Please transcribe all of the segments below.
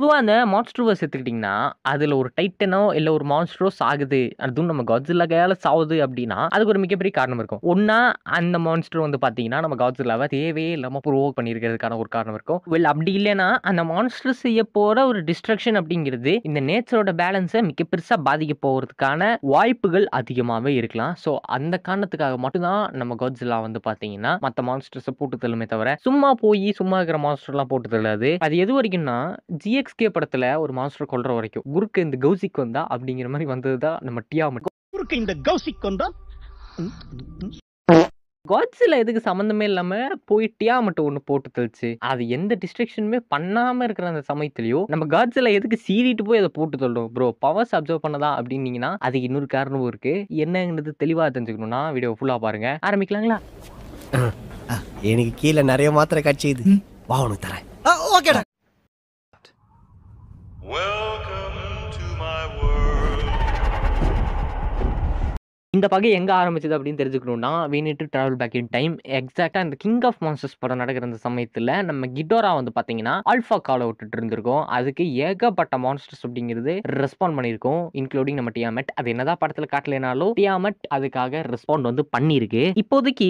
பொதுவாக அந்த மான்ஸ்ட்ரோவை எடுத்துக்கிட்டிங்கன்னா அதில் ஒரு டைட்டனோ இல்லை ஒரு மான்ஸ்ட்ரோ சாகுது அதுவும் நம்ம காட்ஸில்லா கையால் சாகுது அப்படின்னா அதுக்கு ஒரு மிகப்பெரிய காரணம் இருக்கும் ஒன்றா அந்த மான்ஸ்ட்ரோ வந்து பார்த்தீங்கன்னா நம்ம காட்ஸில்லாவை தேவையே இல்லாமல் ப்ரூவ் பண்ணியிருக்கிறதுக்கான ஒரு காரணம் இருக்கும் வெல் அப்படி இல்லைன்னா அந்த மான்ஸ்டர் செய்ய போகிற ஒரு டிஸ்ட்ரக்ஷன் அப்படிங்கிறது இந்த நேச்சரோட பேலன்ஸை மிக பெருசாக பாதிக்க போகிறதுக்கான வாய்ப்புகள் அதிகமாகவே இருக்கலாம் ஸோ அந்த காரணத்துக்காக மட்டும்தான் நம்ம காட்ஸில்லா வந்து பார்த்தீங்கன்னா மற்ற மான்ஸ்டர்ஸை போட்டு தள்ளுமே தவிர சும்மா போய் சும்மா இருக்கிற மான்ஸ்டர்லாம் போட்டு தள்ளாது அது எது வரைக்கும்னா ஜிஎக்ஸ் சிக்ஸ் கே படத்தில் ஒரு மாஸ்டர் கொள்ற வரைக்கும் குருக்கு இந்த கௌசிக் வந்தா அப்படிங்கிற மாதிரி வந்தது தான் நம்ம டியா மட்டும் குருக்கு இந்த கௌசிக் வந்தா காட்ஸில் எதுக்கு சம்மந்தமே இல்லாமல் டியா மட்டும் ஒன்று போட்டு தெளிச்சு அது எந்த டிஸ்ட்ரக்ஷனுமே பண்ணாமல் இருக்கிற அந்த சமயத்துலையும் நம்ம காட்ஸில் எதுக்கு சீறிட்டு போய் அதை போட்டு தள்ளும் ப்ரோ பவர்ஸ் அப்சர்வ் பண்ணதா அப்படின்னீங்கன்னா அது இன்னொரு காரணமும் இருக்குது என்னங்கிறது தெளிவாக தெரிஞ்சுக்கணும்னா வீடியோ ஃபுல்லாக பாருங்கள் ஆரம்பிக்கலாங்களா எனக்கு கீழே நிறைய மாத்திரை காட்சி இது வா உனக்கு தரேன் ஓகேடா Well, இந்த பகை எங்கே ஆரம்பிச்சது அப்படின்னு தெரிஞ்சுக்கணும்னா we need to travel back in time எக்ஸாக்டாக இந்த கிங் ஆஃப் மான்ஸ்டர்ஸ் படம் நடக்கிற அந்த சமயத்தில் நம்ம கிட்டோரா வந்து பார்த்தீங்கன்னா அல்ஃபா காலை விட்டுட்டு இருந்திருக்கோம் அதுக்கு ஏகப்பட்ட மான்ஸ்டர்ஸ் அப்படிங்கிறது ரெஸ்பாண்ட் பண்ணியிருக்கோம் இன்க்ளூடிங் நம்ம டியாமெட் அது என்னதான் படத்தில் காட்டலைனாலும் டியாமெட் அதுக்காக ரெஸ்பாண்ட் வந்து பண்ணியிருக்கு இப்போதைக்கு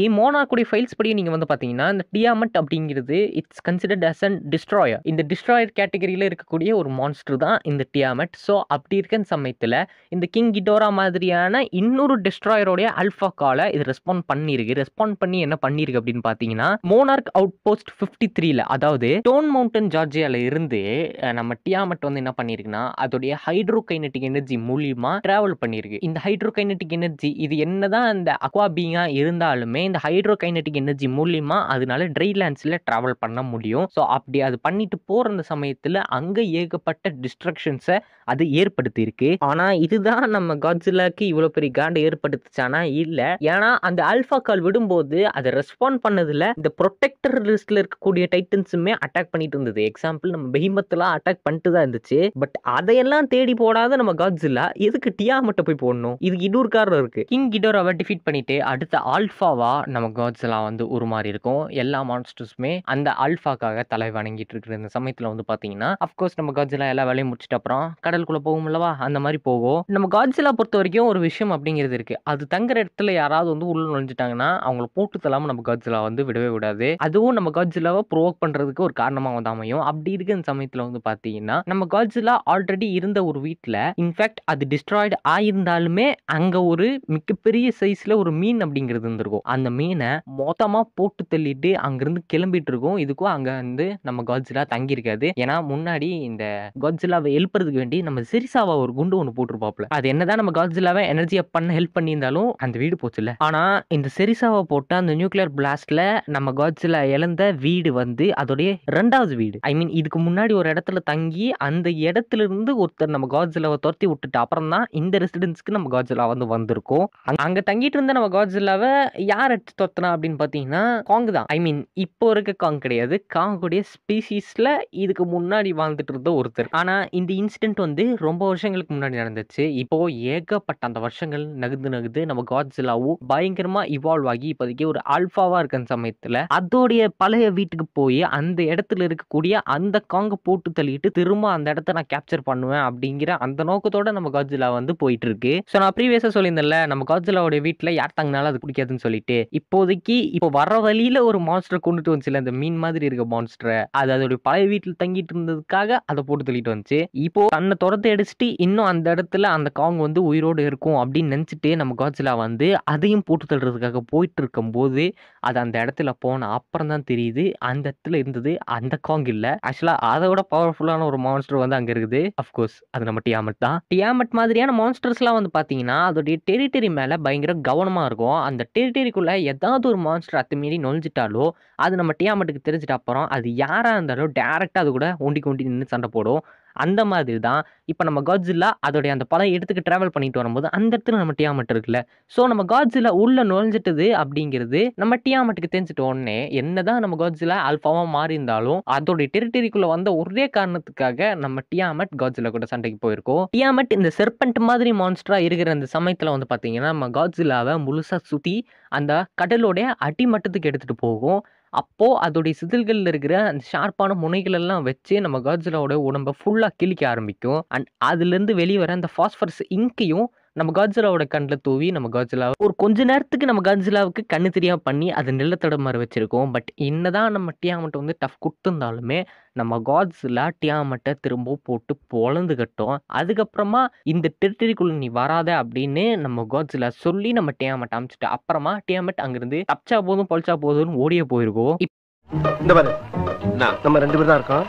கூடிய ஃபைல்ஸ் படி நீங்கள் வந்து பார்த்தீங்கன்னா இந்த டியாமெட் அப்படிங்கிறது it's considered as and destroyer இந்த டிஸ்ட்ராயர் கேட்டகரியில் இருக்கக்கூடிய ஒரு மான்ஸ்டர் தான் இந்த டியாமெட் ஸோ அப்படி இருக்க சமயத்தில் இந்த கிங் கிட்டோரா மாதிரியான இன்னொரு டிஸ்ட் டெஸ்ட்ராயருடைய அல்ஃபா கால இது ரெஸ்பாண்ட் பண்ணியிருக்கு ரெஸ்பாண்ட் பண்ணி என்ன பண்ணியிருக்கு அப்படின்னு பார்த்தீங்கன்னா மோனார்க் அவுட் போஸ்ட் ஃபிஃப்டி த்ரீல அதாவது டோன் மவுண்டன் ஜார்ஜியால இருந்து நம்ம டியாமட் வந்து என்ன பண்ணியிருக்குன்னா அதோடைய ஹைட்ரோ கைனட்டிக் எனர்ஜி மூலியமா டிராவல் பண்ணியிருக்கு இந்த ஹைட்ரோ கைனட்டிக் எனர்ஜி இது என்னதான் இந்த அக்வாபியா இருந்தாலுமே இந்த ஹைட்ரோ கைனட்டிக் எனர்ஜி மூலியமா அதனால ட்ரை லேண்ட்ஸ்ல டிராவல் பண்ண முடியும் ஸோ அப்படி அது பண்ணிட்டு போற அந்த சமயத்தில் அங்கே ஏகப்பட்ட டிஸ்ட்ரக்ஷன்ஸை அது இருக்கு ஆனால் இதுதான் நம்ம காட்ஸிலாக்கு இவ்வளோ பெரிய காண்டை ஏற்ப ஏற்படுத்துச்சானா இல்லை ஏன்னா அந்த ஆல்ஃபா கால் விடும்போது அதை ரெஸ்பாண்ட் பண்ணதில் இந்த ப்ரொடெக்டர் லிஸ்ட்டில் இருக்கக்கூடிய டைட்டன்ஸுமே அட்டாக் பண்ணிட்டு இருந்தது எக்ஸாம்பிள் நம்ம பெஹிமத்தெல்லாம் அட்டாக் பண்ணிட்டு தான் இருந்துச்சு பட் அதையெல்லாம் தேடி போடாத நம்ம காட்ஸில்லா எதுக்கு டியா மட்டும் போய் போடணும் இது இன்னொரு காரணம் இருக்கு கிங் கிடோராவை டிஃபீட் பண்ணிட்டு அடுத்த ஆல்ஃபாவா நம்ம காட்ஸ்லா வந்து ஒரு மாதிரி இருக்கும் எல்லா மான்ஸ்டர்ஸுமே அந்த ஆல்ஃபாக்காக தலை வணங்கிட்டு இருக்கிற இந்த சமயத்துல வந்து பாத்தீங்கன்னா அஃப்கோர்ஸ் நம்ம காட்ஸ்லா எல்லா வேலையும் முடிச்சிட்டு அப்புறம் கடலுக்குள்ள போகும் அந்த மாதிரி போகும் நம்ம காட்ஸ்லா பொறுத்த வரைக்கும் ஒரு விஷயம் அப்படிங்கிறது இருக்கு இருக்கு அது தங்குற இடத்துல யாராவது வந்து உள்ள நுழைஞ்சிட்டாங்கன்னா அவங்கள போட்டு தள்ளாம நம்ம காட்சிலா வந்து விடவே விடாது அதுவும் நம்ம காட்சிலாவை ப்ரோவோக் பண்றதுக்கு ஒரு காரணமாக வந்து அமையும் அப்படி இருக்கு இந்த சமயத்துல வந்து பாத்தீங்கன்னா நம்ம காட்சிலா ஆல்ரெடி இருந்த ஒரு வீட்டுல இன்ஃபேக்ட் அது டிஸ்ட்ராய்டு ஆயிருந்தாலுமே அங்க ஒரு மிகப்பெரிய சைஸ்ல ஒரு மீன் அப்படிங்கிறது இருந்திருக்கும் அந்த மீனை மொத்தமா போட்டு தள்ளிட்டு அங்கிருந்து கிளம்பிட்டு இருக்கும் இதுக்கும் அங்க வந்து நம்ம காட்சிலா தங்கியிருக்காது ஏன்னா முன்னாடி இந்த காட்சிலாவை எழுப்புறதுக்கு வேண்டி நம்ம சிரிசாவா ஒரு குண்டு ஒன்று போட்டுருப்பாப்ல அது என்னதான் நம்ம காட்சிலாவை எனர்ஜியை பண்ண ஹெல்ப் பண்ணியிருந்தாலும் அந்த வீடு போச்சுல்ல ஆனால் இந்த செரிசாவை போட்ட அந்த நியூக்ளியர் பிளாஸ்ட்ல நம்ம காட்ஸில் இழந்த வீடு வந்து அதோடைய ரெண்டாவது வீடு ஐ மீன் இதுக்கு முன்னாடி ஒரு இடத்துல தங்கி அந்த இடத்துல இருந்து ஒருத்தர் நம்ம காட்ஸிலாவை துரத்தி விட்டுட்டு அப்புறம் தான் இந்த ரெசிடென்ஸ்க்கு நம்ம காட்ஸிலா வந்து வந்திருக்கோம் அங்கே தங்கிட்டு இருந்த நம்ம காட்ஜிலாவை யார் எடுத்து துரத்தினா அப்படின்னு பார்த்தீங்கன்னா காங் தான் ஐ மீன் இப்போ இருக்க காங் கிடையாது காங்குடைய ஸ்பீசிஸில் இதுக்கு முன்னாடி வாழ்ந்துட்டு இருந்த ஒருத்தர் ஆனால் இந்த இன்சிடென்ட் வந்து ரொம்ப வருஷங்களுக்கு முன்னாடி நடந்துச்சு இப்போ ஏகப்பட்ட அந்த வருஷங்கள் நகுந்து ஒதுங்கினது நம்ம காட்ஸிலாவும் பயங்கரமா இவால்வ் ஆகி இப்போதைக்கு ஒரு ஆல்ஃபாவா இருக்க சமயத்துல அதோடைய பழைய வீட்டுக்கு போய் அந்த இடத்துல இருக்கக்கூடிய அந்த காங்க போட்டு தள்ளிட்டு திரும்ப அந்த இடத்த நான் கேப்சர் பண்ணுவேன் அப்படிங்கிற அந்த நோக்கத்தோட நம்ம காட்ஸிலா வந்து போயிட்டு இருக்கு ஸோ நான் ப்ரீவியஸா சொல்லியிருந்தேன்ல நம்ம காட்ஸிலாவோட வீட்டில் யார் தங்கினாலும் அது பிடிக்காதுன்னு சொல்லிட்டு இப்போதைக்கு இப்போ வர வழியில ஒரு மான்ஸ்டர் கொண்டுட்டு வந்துச்சுல அந்த மீன் மாதிரி இருக்க மான்ஸ்டரை அது அதோடைய பழைய வீட்டில் தங்கிட்டு இருந்ததுக்காக அதை போட்டு தள்ளிட்டு வந்துச்சு இப்போ தன்னை துரத்து அடிச்சுட்டு இன்னும் அந்த இடத்துல அந்த காங் வந்து உயிரோடு இருக்கும் அப்படின்னு நினச்சிட்டு நம்ம காட்ஸிலா வந்து அதையும் போட்டு தள்ளுறதுக்காக போயிட்டு இருக்கும்போது அது அந்த இடத்துல போன அப்புறம் தான் தெரியுது அந்த இடத்துல இருந்தது அந்த காங் இல்லை ஆக்சுவலாக அதை விட பவர்ஃபுல்லான ஒரு மான்ஸ்டர் வந்து அங்கே இருக்குது அஃப்கோர்ஸ் அது நம்ம டியாமட் தான் டியாமட் மாதிரியான மான்ஸ்டர்ஸ்லாம் வந்து பார்த்தீங்கன்னா அதோடைய டெரிட்டரி மேலே பயங்கர கவனமாக இருக்கும் அந்த டெரிட்டரிக்குள்ளே ஏதாவது ஒரு மான்ஸ்டர் அத்துமீறி நொழிஞ்சிட்டாலோ அது நம்ம டியாமட்டுக்கு தெரிஞ்சிட்ட அப்புறம் அது யாராக இருந்தாலும் டேரெக்டாக அது கூட ஒண்டி கொண்டி நின்று சண்டை போடும் அந்த மாதிரி தான் இப்போ நம்ம காட்ஜில்லா அதோடைய அந்த படம் எடுத்துக்கு ட்ராவல் பண்ணிட்டு வரும்போது அந்த இடத்துல நம்ம டியாமட் இருக்குல்ல ஸோ நம்ம காட்ஸில்லா உள்ளே நுழைஞ்சிட்டது அப்படிங்கிறது நம்ம டியாமட்டுக்கு தெரிஞ்சிட்ட உடனே என்னதான் நம்ம காட்ஸில்லா ஆல்ஃபாவாக மாறி இருந்தாலும் அதோடைய டெரிட்டரிக்குள்ளே வந்த ஒரே காரணத்துக்காக நம்ம டியாமட் காட்ஸில்லா கூட சண்டைக்கு போயிருக்கோம் டியாமட் இந்த செர்பண்ட் மாதிரி மான்ஸ்டராக இருக்கிற அந்த சமயத்தில் வந்து பார்த்தீங்கன்னா நம்ம காட்ஸில்லாவை முழுசாக சுற்றி அந்த கடலோடைய அடிமட்டத்துக்கு எடுத்துகிட்டு போகும் அப்போது அதோடைய சிதில்களில் இருக்கிற அந்த ஷார்ப்பான முனைகளெல்லாம் வச்சு நம்ம காட்ஸிலாவோட உடம்பை ஃபுல்லாக கிழிக்க ஆரம்பிக்கும் அண்ட் அதுலேருந்து வெளியே வர அந்த ஃபாஸ்பரஸ் இங்கையும் நம்ம காஜிலாவோட கண்ணில் தூவி நம்ம காட்ஜிலாவை ஒரு கொஞ்ச நேரத்துக்கு நம்ம காஜிலாவுக்கு கண்ணு தெரியாமல் பண்ணி அதை நிலத்தட மாதிரி வச்சுருக்கோம் பட் என்னதான் நம்ம டியாமட்டை வந்து டஃப் கொடுத்துருந்தாலுமே நம்ம காட்ஸில் டியாமட்டை திரும்ப போட்டு பொழந்து கட்டும் அதுக்கப்புறமா இந்த டெரிட்டரிக்குள்ள நீ வராத அப்படின்னு நம்ம காட்ஸில் சொல்லி நம்ம டியாமட்டை அமைச்சிட்டு அப்புறமா டியாமட் அங்கேருந்து தப்பிச்சா போதும் பொழிச்சா போதும்னு ஓடிய போயிருக்கோம் இந்த பாரு நம்ம ரெண்டு பேரும் தான் இருக்கோம்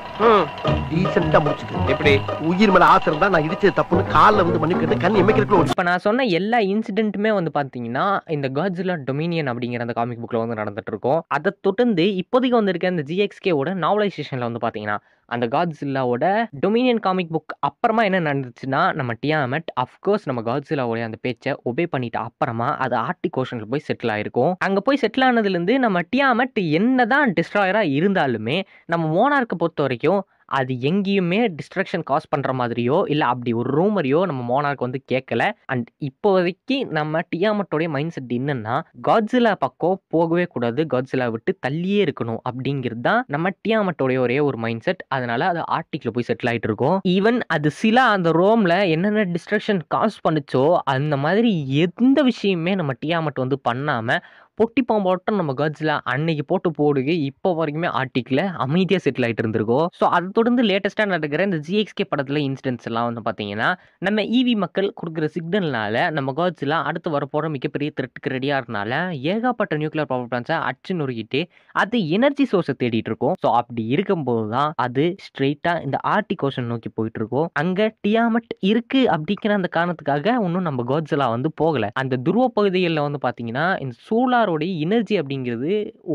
டீசெண்டா முடிச்சுக்க எப்படி உயிர் மேல ஆசை இருந்தா நான் இடிச்சது தப்புன்னு காலில் வந்து மன்னிக்கிறது கண் எமைக்கிறதுக்கு இப்போ நான் சொன்ன எல்லா இன்சிடென்ட்டுமே வந்து பார்த்தீங்கன்னா இந்த காட்ஸிலா டொமினியன் அப்படிங்கிற அந்த காமிக் புக்கில் வந்து நடந்துட்டு இருக்கோம் அதை தொடர்ந்து இப்போதைக்கு வந்திருக்க இந்த ஜிஎக்ஸ்கேவோட நாவலைசேஷனில் வந்து பார்த்தீங்கன்னா அந்த காட்ஸில்லாவோட டொமினியன் காமிக் புக் அப்புறமா என்ன நடந்துச்சுன்னா நம்ம டியாமெட் அஃப்கோர்ஸ் நம்ம காட்ஸில்லாவோடைய அந்த பேச்சை ஒபே பண்ணிட்டு அப்புறமா அது ஆர்டிக் ஓஷனில் போய் செட்டில் ஆயிருக்கும் அங்கே போய் செட்டில் ஆனதுலேருந்து நம்ம டியாமெட் என்னதான் டிஸ்ட்ராயராக இருந்தாலுமே நம்ம மோனார்க்கை பொறுத்த வரைக்கும் அது எங்கேயுமே டிஸ்ட்ரக்ஷன் காஸ் பண்ணுற மாதிரியோ இல்லை அப்படி ஒரு ரூமரையோ நம்ம மோனாருக்கு வந்து கேட்கல அண்ட் இப்போதைக்கு நம்ம டியாமட்டோடைய மைண்ட் செட் என்னன்னா காட்ஸிலா பக்கம் போகவே கூடாது காட்ஸிலா விட்டு தள்ளியே இருக்கணும் அப்படிங்கிறது தான் நம்ம டியாமட்டோடைய ஒரே ஒரு மைண்ட் செட் அதனால அது ஆர்டிக்ல போய் செட்டில் ஆகிட்டு இருக்கும் ஈவன் அது சில அந்த ரோம்ல என்னென்ன டிஸ்ட்ரக்ஷன் காஸ் பண்ணுச்சோ அந்த மாதிரி எந்த விஷயமே நம்ம டியாமட் வந்து பண்ணாமல் பொட்டி பாம்பாட்டம் நம்ம கேர்ள்ஸ்ல அன்னைக்கு போட்டு போடுகி இப்போ வரைக்குமே ஆர்டிக்கில் அமைதியாக செட்டில் ஆயிட்டு இருந்திருக்கோம் ஸோ அதை தொடர்ந்து லேட்டஸ்ட்டாக நடக்கிற இந்த ஜிஎக்ஸ்கே படத்தில் இன்சிடென்ட்ஸ் எல்லாம் வந்து பாத்தீங்கன்னா நம்ம ஈவி e மக்கள் கொடுக்குற சிக்னல்னால நம்ம கேர்ள்ஸ்ல அடுத்து வரப்போகிற மிகப்பெரிய த்ரெட்டுக்கு ரெடியா இருந்தால ஏகப்பட்ட நியூக்ளியர் பவர் பிளான்ஸை அச்சு நொறுக்கிட்டு அது எனர்ஜி சோர்ஸை தேடிட்டு இருக்கோம் ஸோ அப்படி இருக்கும்போது தான் அது ஸ்ட்ரெயிட்டாக இந்த ஆர்டிக் ஓஷன் நோக்கி போயிட்டு இருக்கோம் அங்கே டியாமட் இருக்குது அப்படிங்கிற அந்த காரணத்துக்காக இன்னும் நம்ம கேர்ள்ஸ்லாம் வந்து போகலை அந்த துருவ பகுதிகளில் வந்து பாத்தீங்கன்னா இந்த சோலார் ஸ்டாரோடைய எனர்ஜி அப்படிங்கிறது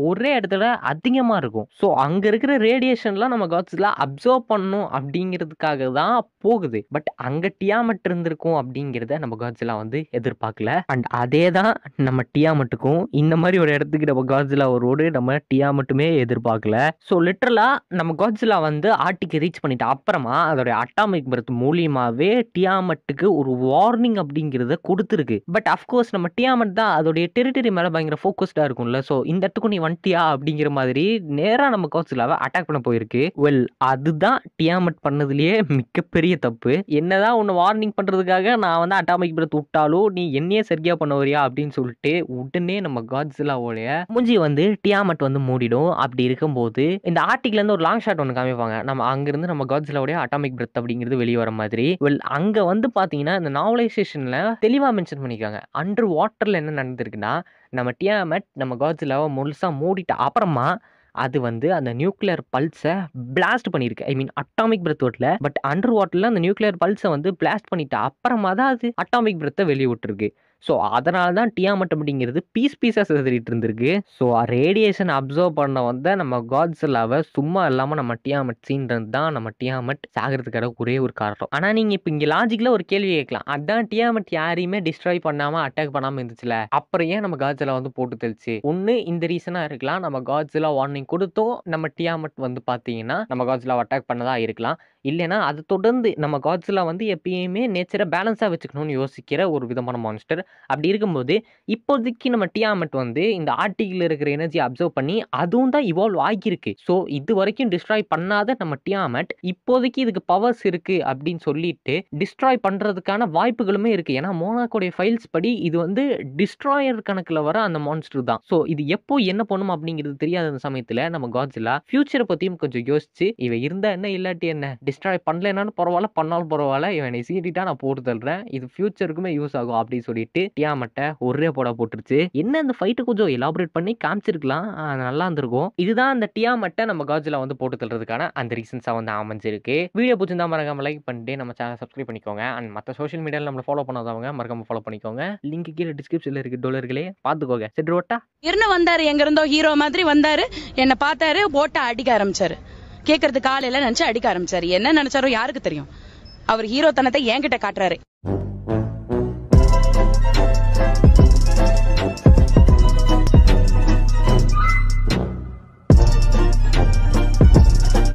ஒரே இடத்துல அதிகமாக இருக்கும் ஸோ அங்கே இருக்கிற ரேடியேஷன்லாம் நம்ம காட்ஸ்லாம் அப்சர்வ் பண்ணணும் அப்படிங்கிறதுக்காக தான் போகுது பட் அங்கே டியாமட் இருந்திருக்கும் அப்படிங்கிறத நம்ம காட்ஸ்லாம் வந்து எதிர்பார்க்கல அண்ட் அதே தான் நம்ம டியாமட்டுக்கும் இந்த மாதிரி ஒரு இடத்துக்கு நம்ம ஒரு ரோடு நம்ம டியாமட்டுமே எதிர்பார்க்கல ஸோ லிட்டரலாக நம்ம காட்ஸ்லா வந்து ஆட்டிக்கு ரீச் பண்ணிட்டு அப்புறமா அதோடைய அட்டாமிக் பர்த் மூலியமாகவே டியாமட்டுக்கு ஒரு வார்னிங் அப்படிங்கிறத கொடுத்துருக்கு பட் அஃப்கோர்ஸ் நம்ம டியாமட் தான் அதோடைய டெரிட்டரி மேலே பயங்கர கொஞ்சம் ஃபோக்கஸ்டாக இருக்கும்ல ஸோ இந்த இடத்துக்கு நீ வந்துட்டியா அப்படிங்கிற மாதிரி நேராக நம்ம கௌசலாவை அட்டாக் பண்ண போயிருக்கு வெல் அதுதான் டியாமட் பண்ணதுலேயே மிகப்பெரிய தப்பு என்னதான் உன்னை வார்னிங் பண்ணுறதுக்காக நான் வந்து அட்டாமிக் பிரத் விட்டாலும் நீ என்னையே சரியாக பண்ண வரியா அப்படின்னு சொல்லிட்டு உடனே நம்ம காட்ஸிலாவோடைய முஞ்சி வந்து டியாமட் வந்து மூடிடும் அப்படி இருக்கும்போது இந்த இருந்து ஒரு லாங் ஷாட் ஒன்று காமிப்பாங்க நம்ம அங்கேருந்து நம்ம காட்ஸிலாவுடைய அட்டாமிக் பிரத் அப்படிங்கிறது வெளியே வர மாதிரி வெல் அங்கே வந்து பார்த்தீங்கன்னா இந்த நாவலைசேஷனில் தெளிவாக மென்ஷன் பண்ணிக்காங்க அண்டர் வாட்டரில் என்ன நடந்திருக்குன்னா நம்ம டியாமட் நம்ம காட்ஸிலாவை முழுசாக மூடிட்ட அப்புறமா அது வந்து அந்த நியூக்ளியர் பல்ஸை பிளாஸ்ட் பண்ணியிருக்கு ஐ மீன் அட்டாமிக் பிரத் ஓட்டில் பட் அண்டர் வாட்டரில் அந்த நியூக்ளியர் பல்ஸை வந்து பிளாஸ்ட் பண்ணிட்ட அப்புறமா தான் அது அட்டாமிக் பிரத்தை வெளியே விட்டுருக்கு ஸோ அதனால தான் டியாமட் அப்படிங்கிறது பீஸ் பீஸாக செதறிட்டு இருந்திருக்கு ஸோ ரேடியேஷன் அப்சர்வ் பண்ண வந்த நம்ம காட்ஸ் சும்மா இல்லாமல் நம்ம டியாமட் சீன்றது தான் நம்ம டியாமட் சாகிறதுக்காக ஒரே ஒரு காரணம் ஆனால் நீங்கள் இப்போ இங்கே லாஜிக்கில் ஒரு கேள்வி கேட்கலாம் அதான் டியாமட் யாரையுமே டிஸ்ட்ராய் பண்ணாமல் அட்டாக் பண்ணாமல் இருந்துச்சுல அப்புறம் ஏன் நம்ம காட்ஸ் வந்து போட்டு தெளிச்சு ஒன்று இந்த ரீசனாக இருக்கலாம் நம்ம காட்ஸ் வார்னிங் கொடுத்தும் நம்ம டியாமட் வந்து பார்த்தீங்கன்னா நம்ம காட்ஸ் அட்டாக் பண்ணதாக இருக்கலாம் இல்லைனா அது தொடர்ந்து நம்ம காட்ஸில் வந்து எப்பயுமே நேச்சரை பேலன்ஸாக வச்சுக்கணும்னு யோசிக்கிற ஒரு விதமான மான்ஸ்டர் அப்படி இருக்கும்போது இப்போதைக்கு நம்ம டியாமெட் வந்து இந்த ஆர்டிகில் இருக்கிற எனர்ஜி அப்சர்வ் பண்ணி அதுவும் தான் இவால்வ் ஆகியிருக்கு ஸோ இது வரைக்கும் டிஸ்ட்ராய் பண்ணாத நம்ம டியாமெட் இப்போதைக்கு இதுக்கு பவர்ஸ் இருக்குது அப்படின்னு சொல்லிட்டு டிஸ்ட்ராய் பண்ணுறதுக்கான வாய்ப்புகளுமே இருக்குது ஏன்னா மோனாக்கோடைய ஃபைல்ஸ் படி இது வந்து டிஸ்ட்ராயர் கணக்கில் வர அந்த மான்ஸ்டர் தான் ஸோ இது எப்போ என்ன பண்ணும் அப்படிங்கிறது தெரியாத சமயத்தில் நம்ம காட்ஸில் ஃபியூச்சரை பற்றியும் கொஞ்சம் யோசிச்சு இவ இருந்தா என்ன இல்லாட்டி என்ன டிஸ்ட்ராய் பண்ணலனாலும் பரவாயில்ல பண்ணாலும் பரவாயில்ல இவனை சீட்டிட்டா நான் போட்டு தள்ளுறேன் இது ஃபியூச்சருக்குமே யூஸ் ஆகும் அப்படின்னு சொல்லிட்டு மட்டை ஒரே போட போட்டுருச்சு என்ன அந்த ஃபைட்டை கொஞ்சம் எலாபரேட் பண்ணி காமிச்சிருக்கலாம் நல்லா இருந்திருக்கும் இதுதான் அந்த டியா மட்டை நம்ம காஜில் வந்து போட்டு தள்ளுறதுக்கான அந்த ரீசன்ஸாக வந்து அமைஞ்சிருக்கு வீடியோ பிடிச்சிருந்தா மறக்காம லைக் பண்ணிட்டு நம்ம சேனல் சப்ஸ்கிரைப் பண்ணிக்கோங்க அண்ட் மற்ற சோஷியல் மீடியாவில் நம்மளை ஃபாலோ பண்ணாதவங்க மறக்காம ஃபாலோ பண்ணிக்கோங்க லிங்க் கீழே டிஸ்கிரிப்ஷனில் இருக்கு டோலர்களே பார்த்துக்கோங்க சரி ஓட்டா என்ன வந்தார் எங்க இருந்தோ ஹீரோ மாதிரி வந்தாரு என்னை பார்த்தாரு போட்டா அடிக்க ஆரம்பிச்சாரு கேட்கறதுக்கு காலையில நினைச்சு அடிக்க ஆரம்பிச்சாரு என்ன நினைச்சாரோ யாருக்கு தெரியும் அவர் ஹீரோ தனத்தை என்கிட்ட காட்டுறாரு